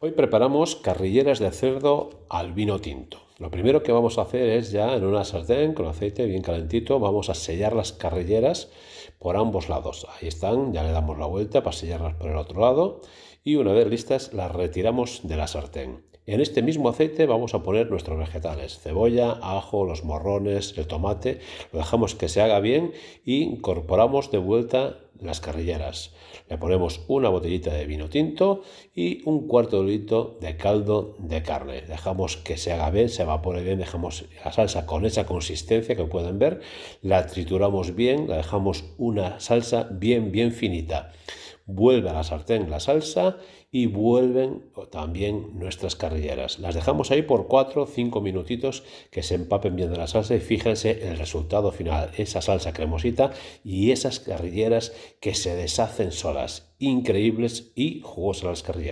Hoy preparamos carrilleras de cerdo al vino tinto. Lo primero que vamos a hacer es ya en una sartén con aceite bien calentito, vamos a sellar las carrilleras por ambos lados. Ahí están, ya le damos la vuelta para sellarlas por el otro lado y una vez listas las retiramos de la sartén. En este mismo aceite vamos a poner nuestros vegetales, cebolla, ajo, los morrones, el tomate, lo dejamos que se haga bien e incorporamos de vuelta las carrilleras. Le ponemos una botellita de vino tinto y un cuarto de litro de caldo de carne. Dejamos que se haga bien, se evapore bien, dejamos la salsa con esa consistencia que pueden ver, la trituramos bien, la dejamos una salsa bien, bien finita vuelve a la sartén la salsa y vuelven también nuestras carrilleras. Las dejamos ahí por 4 o 5 minutitos que se empapen bien de la salsa y fíjense el resultado final, esa salsa cremosita y esas carrilleras que se deshacen solas, increíbles y jugosas las carrilleras.